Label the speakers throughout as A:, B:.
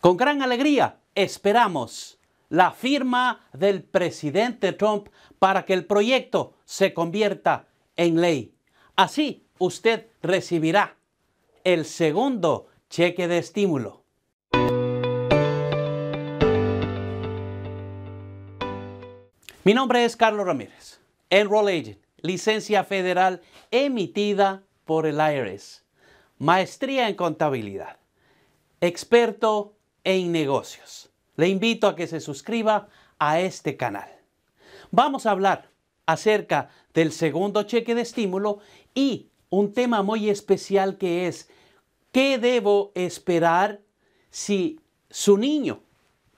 A: Con gran alegría esperamos la firma del presidente Trump para que el proyecto se convierta en ley. Así usted recibirá el segundo cheque de estímulo. Mi nombre es Carlos Ramírez, Enroll Agent, licencia federal emitida por el IRS, maestría en contabilidad, experto en negocios. Le invito a que se suscriba a este canal. Vamos a hablar acerca del segundo cheque de estímulo y un tema muy especial que es ¿qué debo esperar si su niño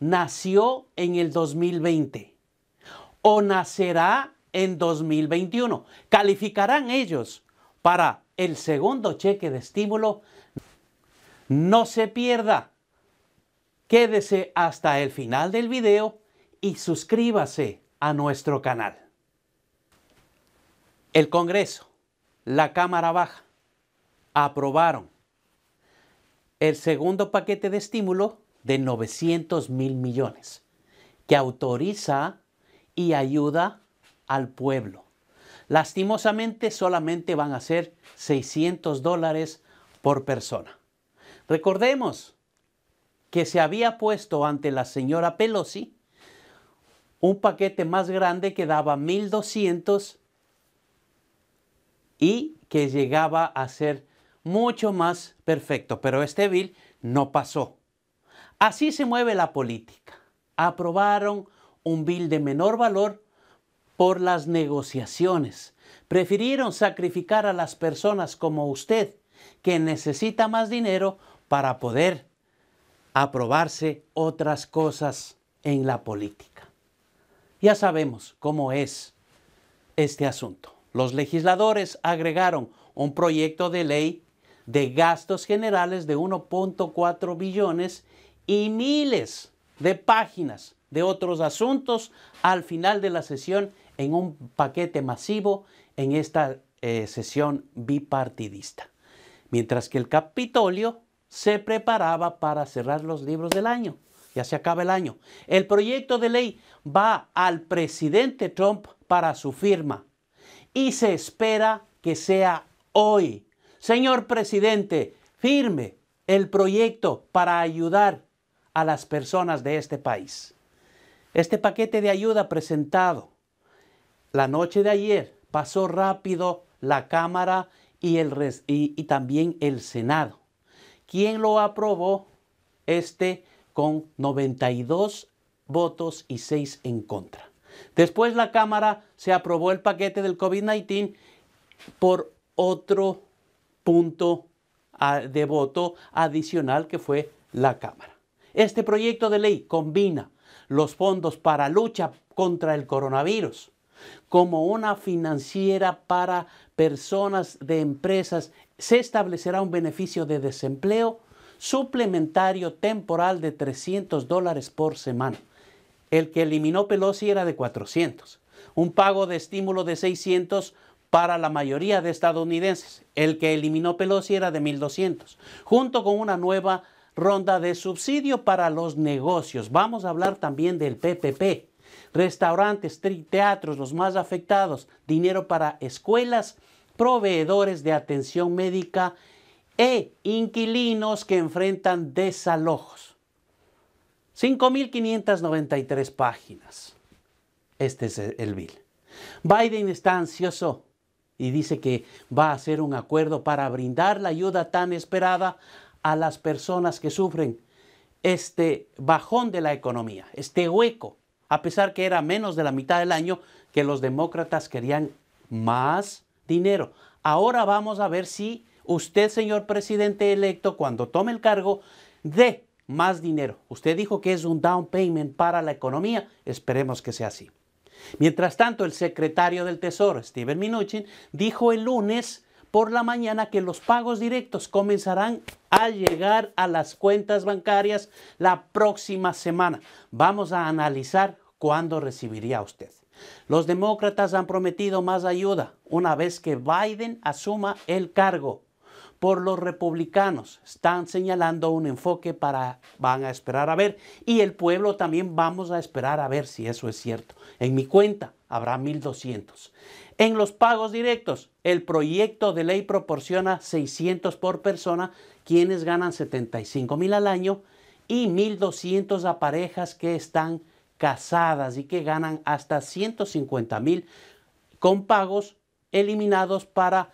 A: nació en el 2020 o nacerá en 2021? ¿Calificarán ellos para el segundo cheque de estímulo? No se pierda Quédese hasta el final del video y suscríbase a nuestro canal. El Congreso, la Cámara Baja, aprobaron el segundo paquete de estímulo de 900 mil millones que autoriza y ayuda al pueblo. Lastimosamente solamente van a ser 600 dólares por persona. Recordemos, que se había puesto ante la señora Pelosi un paquete más grande que daba 1.200 y que llegaba a ser mucho más perfecto. Pero este bill no pasó. Así se mueve la política. Aprobaron un bill de menor valor por las negociaciones. Prefirieron sacrificar a las personas como usted, que necesita más dinero para poder aprobarse otras cosas en la política. Ya sabemos cómo es este asunto. Los legisladores agregaron un proyecto de ley de gastos generales de 1.4 billones y miles de páginas de otros asuntos al final de la sesión en un paquete masivo en esta eh, sesión bipartidista. Mientras que el Capitolio se preparaba para cerrar los libros del año. Ya se acaba el año. El proyecto de ley va al presidente Trump para su firma y se espera que sea hoy. Señor presidente, firme el proyecto para ayudar a las personas de este país. Este paquete de ayuda presentado la noche de ayer pasó rápido la Cámara y, también el Senado. ¿Quién lo aprobó? Este con 92 votos y 6 en contra. Después la Cámara se aprobó el paquete del COVID-19 por otro punto ah, de voto adicional que fue la Cámara. Este proyecto de ley combina los fondos para lucha contra el coronavirus como una financiera para personas de empresas se establecerá un beneficio de desempleo suplementario temporal de 300 dólares por semana. El que eliminó Pelosi era de 400. Un pago de estímulo de 600 para la mayoría de estadounidenses. El que eliminó Pelosi era de 1.200. Junto con una nueva ronda de subsidio para los negocios. Vamos a hablar también del PPP. Restaurantes, teatros, los más afectados. Dinero para escuelas proveedores de atención médica e inquilinos que enfrentan desalojos. 5.593 páginas. Este es el bill. Biden está ansioso y dice que va a hacer un acuerdo para brindar la ayuda tan esperada a las personas que sufren este bajón de la economía, este hueco, a pesar que era menos de la mitad del año que los demócratas querían más dinero. Ahora vamos a ver si usted, señor presidente electo, cuando tome el cargo, dé más dinero. Usted dijo que es un down payment para la economía. Esperemos que sea así. Mientras tanto, el secretario del Tesoro, Steven minuchin dijo el lunes por la mañana que los pagos directos comenzarán a llegar a las cuentas bancarias la próxima semana. Vamos a analizar cuándo recibiría usted. Los demócratas han prometido más ayuda una vez que Biden asuma el cargo. Por los republicanos están señalando un enfoque para van a esperar a ver y el pueblo también vamos a esperar a ver si eso es cierto. En mi cuenta habrá 1200. En los pagos directos, el proyecto de ley proporciona 600 por persona, quienes ganan 75,000 mil al año y 1200 a parejas que están casadas y que ganan hasta 150 mil con pagos eliminados para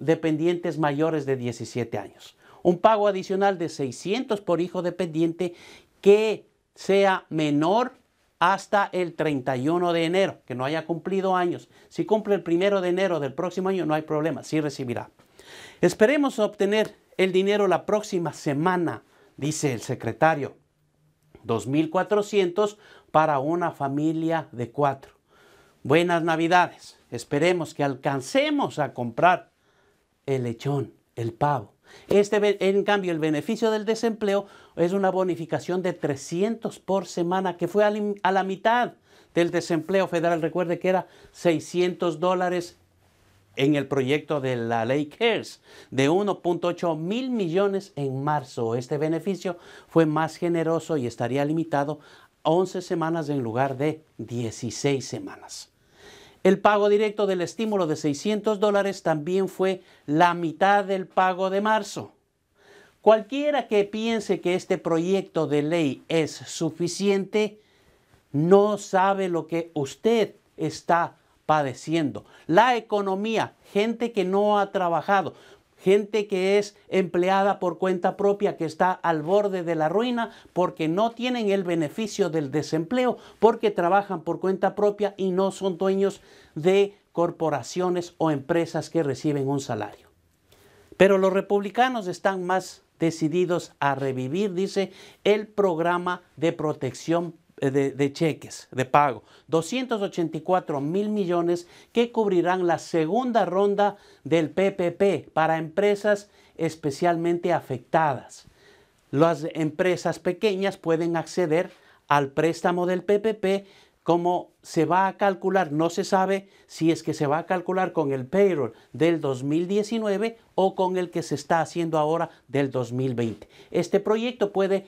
A: dependientes mayores de 17 años. Un pago adicional de 600 por hijo dependiente que sea menor hasta el 31 de enero, que no haya cumplido años. Si cumple el primero de enero del próximo año, no hay problema, sí recibirá. Esperemos obtener el dinero la próxima semana, dice el secretario. 2.400 para una familia de cuatro. Buenas Navidades. Esperemos que alcancemos a comprar el lechón, el pavo. Este, en cambio, el beneficio del desempleo es una bonificación de 300 por semana, que fue a la mitad del desempleo federal. Recuerde que era 600 dólares en el proyecto de la ley CARES de 1.8 mil millones en marzo. Este beneficio fue más generoso y estaría limitado a 11 semanas en lugar de 16 semanas. El pago directo del estímulo de 600 dólares también fue la mitad del pago de marzo. Cualquiera que piense que este proyecto de ley es suficiente, no sabe lo que usted está padeciendo. La economía, gente que no ha trabajado, gente que es empleada por cuenta propia, que está al borde de la ruina porque no tienen el beneficio del desempleo, porque trabajan por cuenta propia y no son dueños de corporaciones o empresas que reciben un salario. Pero los republicanos están más decididos a revivir, dice, el programa de protección eh, de, cheques de pago, 284 mil millones que cubrirán la segunda ronda del PPP para empresas especialmente afectadas. Las empresas pequeñas pueden acceder al préstamo del PPP como se va a calcular, no se sabe si es que se va a calcular con el payroll del 2019 o con el que se está haciendo ahora del 2020. Este proyecto puede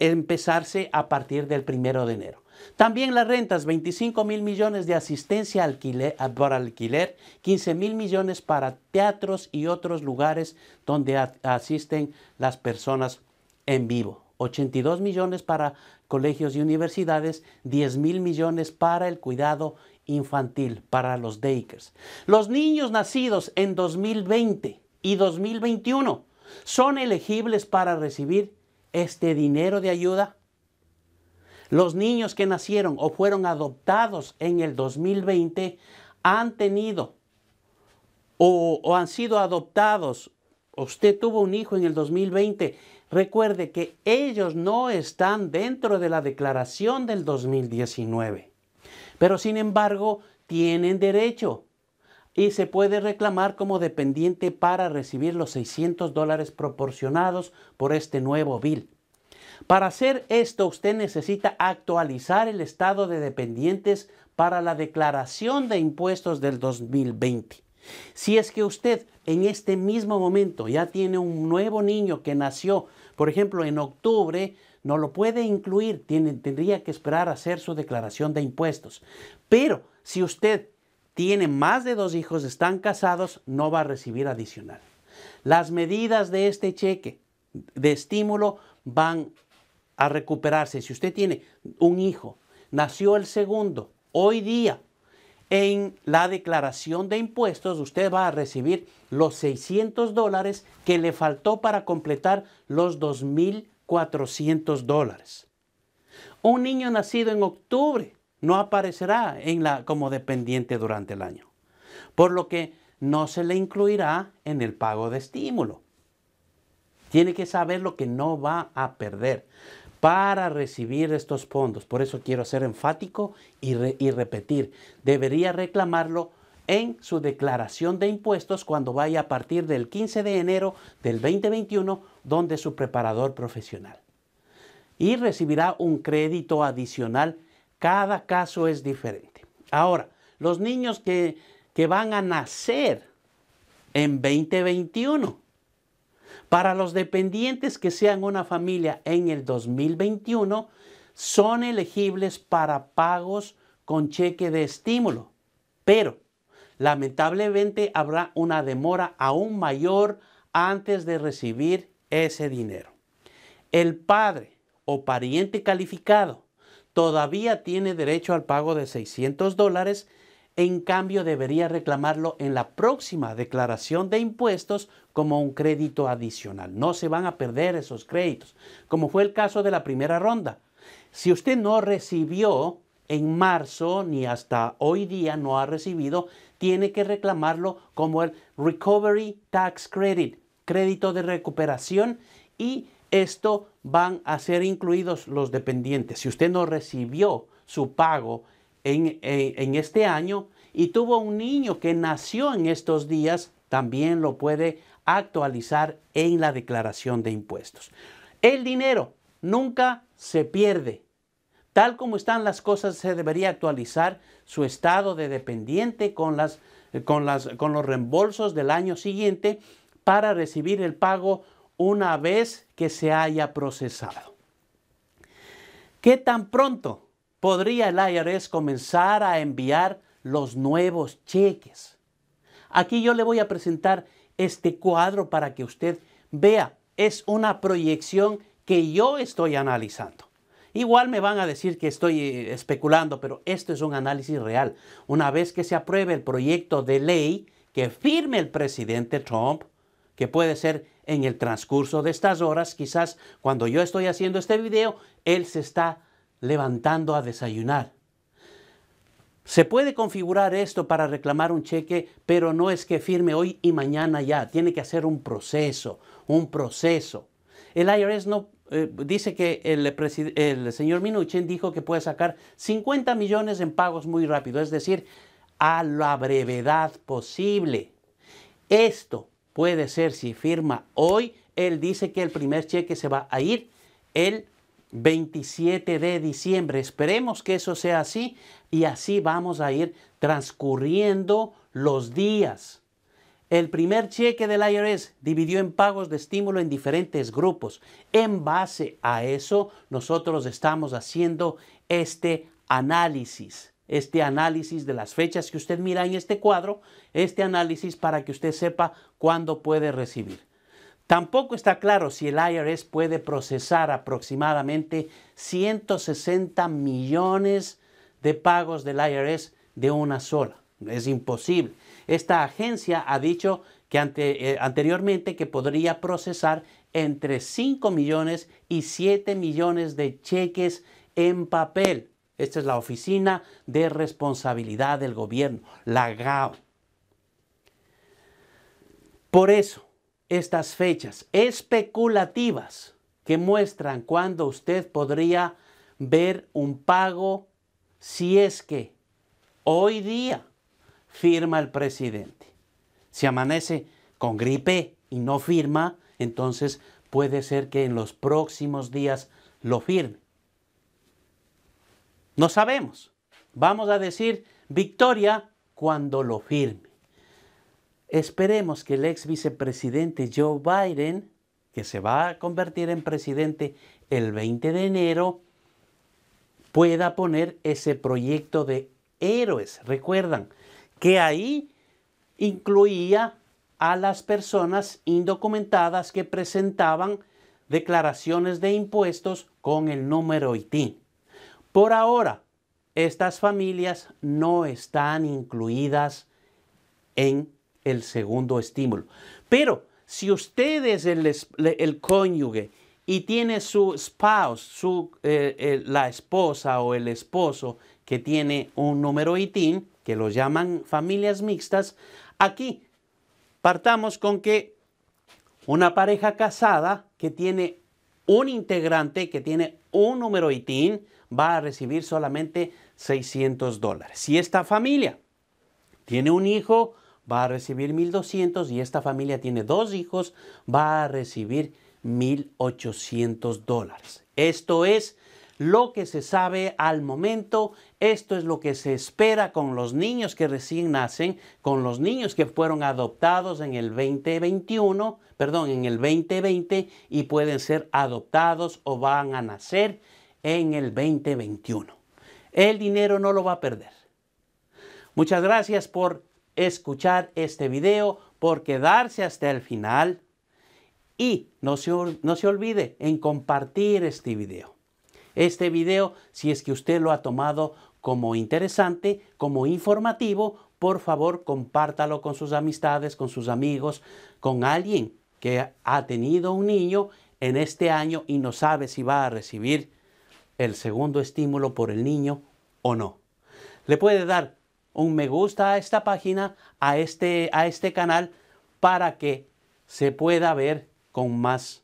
A: empezarse a partir del primero de enero. También las rentas, 25 mil millones de asistencia ah, alquiler, para alquiler, 15 mil millones para teatros y otros lugares donde asisten las personas en vivo. 82 millones para colegios y universidades, 10 mil millones para el cuidado infantil, para los DAKERS. Los niños nacidos en 2020 y 2021 son elegibles para recibir este dinero de ayuda? Los niños que nacieron o fueron adoptados en el 2020 han tenido o, han sido adoptados. Usted tuvo un hijo en el 2020. Recuerde que ellos no están dentro de la declaración del 2019. Pero sin embargo, tienen derecho y se puede reclamar como dependiente para recibir los 600 dólares proporcionados por este nuevo bill. Para hacer esto, usted necesita actualizar el estado de dependientes para la declaración de impuestos del 2020. Si es que usted en este mismo momento ya tiene un nuevo niño que nació, por ejemplo, en octubre, no lo puede incluir, tendría que esperar a hacer su declaración de impuestos. Pero si usted tiene más de dos hijos, están casados, no va a recibir adicional. Las medidas de este cheque de estímulo van a recuperarse. Si usted tiene un hijo, nació el segundo, hoy día en la declaración de impuestos usted va a recibir los 600 dólares que le faltó para completar los 2.400 dólares. Un niño nacido en octubre no aparecerá en la, como dependiente durante el año, por lo que no se le incluirá en el pago de estímulo. Tiene que saber lo que no va a perder para recibir estos fondos. Por eso quiero ser enfático y, y repetir, debería reclamarlo en su declaración de impuestos cuando vaya a partir del 15 de enero del 2021, donde su preparador profesional. Y recibirá un crédito adicional cada caso es diferente. Ahora, los niños que, que van a nacer en 2021, para los dependientes que sean una familia en el 2021, son elegibles para pagos con cheque de estímulo, pero lamentablemente habrá una demora aún mayor antes de recibir ese dinero. El padre o pariente calificado todavía tiene derecho al pago de 600 dólares, en cambio debería reclamarlo en la próxima declaración de impuestos como un crédito adicional. No se van a perder esos créditos, como fue el caso de la primera ronda. Si usted no recibió en marzo ni hasta hoy día no ha recibido, tiene que reclamarlo como el Recovery Tax Credit, crédito de recuperación y esto van a ser incluidos los dependientes. Si usted no recibió su pago en, este año y tuvo un niño que nació en estos días, también lo puede actualizar en la declaración de impuestos. El dinero nunca se pierde. Tal como están las cosas, se debería actualizar su estado de dependiente con, las, con, las, con los reembolsos del año siguiente para recibir el pago una vez que se haya procesado. ¿Qué tan pronto podría el IRS comenzar a enviar los nuevos cheques? Aquí yo le voy a presentar este cuadro para que usted vea. Es una proyección que yo estoy analizando. Igual me van a decir que estoy eh, especulando, pero esto es un análisis real. Una vez que se apruebe el proyecto de ley que firme el presidente Trump, que puede ser en el transcurso de estas horas, quizás cuando yo estoy haciendo este video, él se está levantando a desayunar. Se puede configurar esto para reclamar un cheque, pero no es que firme hoy y mañana ya. Tiene que hacer un proceso, un proceso. El IRS no eh, dice que el, el señor Minuchin dijo que puede sacar 50 millones en pagos muy rápido, es decir, a la brevedad posible. Esto puede ser, si firma hoy, él dice que el primer cheque se va a ir el 27 de diciembre. Esperemos que eso sea así y así vamos a ir transcurriendo los días. El primer cheque del IRS dividió en pagos de estímulo en diferentes grupos. En base a eso, nosotros estamos haciendo este análisis este análisis de las fechas que usted mira en este cuadro, este análisis para que usted sepa cuándo puede recibir. Tampoco está claro si el IRS puede procesar aproximadamente 160 millones de pagos del IRS de una sola. Es imposible. Esta agencia ha dicho que ante, eh, anteriormente que podría procesar entre 5 millones y 7 millones de cheques en papel. Esta es la Oficina de Responsabilidad del Gobierno, la GAO. Por eso, estas fechas especulativas que muestran cuándo usted podría ver un pago si es que hoy día firma el presidente. Si amanece con gripe y no firma, entonces puede ser que en los próximos días lo firme. No sabemos. Vamos a decir victoria cuando lo firme. Esperemos que el ex vicepresidente Joe Biden, que se va a convertir en presidente el 20 de enero, pueda poner ese proyecto de héroes. Recuerdan que ahí incluía a las personas indocumentadas que presentaban declaraciones de impuestos con el número ITIN. Por ahora, estas familias no están incluidas en el segundo estímulo. Pero si usted es el, cónyuge y tiene su spouse, su, eh, eh, la esposa o el esposo que tiene un número ITIN, que lo llaman familias mixtas, aquí partamos con que una pareja casada que tiene un integrante que tiene un número ITIN va a recibir solamente 600 dólares. Si esta familia tiene un hijo, va a recibir 1.200 y esta familia tiene dos hijos, va a recibir 1.800 dólares. Esto es lo que se sabe al momento, esto es lo que se espera con los niños que recién nacen, con los niños que fueron adoptados en el 2021, perdón, en el 2020 y pueden ser adoptados o van a nacer en el 2021. El dinero no lo va a perder. Muchas gracias por escuchar este video, por quedarse hasta el final y no se, no se olvide en compartir este video este video. Si es que usted lo ha tomado como interesante, como informativo, por favor compártalo con sus amistades, con sus amigos, con alguien que ha tenido un niño en este año y no sabe si va a recibir el segundo estímulo por el niño o no. Le puede dar un me gusta a esta página, a este, a este canal, para que se pueda ver con más,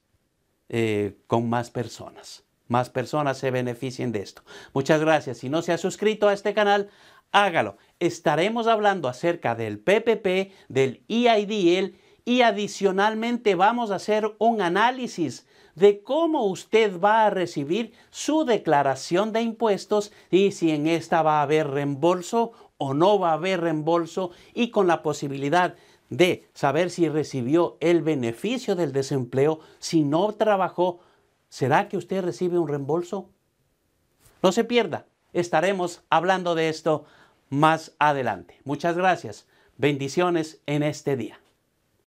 A: eh, con más personas más personas se beneficien de esto. Muchas gracias. Si no se ha suscrito a este canal, hágalo. Estaremos hablando acerca del PPP, del EIDL y adicionalmente vamos a hacer un análisis de cómo usted va a recibir su declaración de impuestos y si en esta va a haber reembolso o no va a haber reembolso y con la posibilidad de saber si recibió el beneficio del desempleo, si no trabajó ¿Será que usted recibe un reembolso? No se pierda, estaremos hablando de esto más adelante. Muchas gracias. Bendiciones en este día.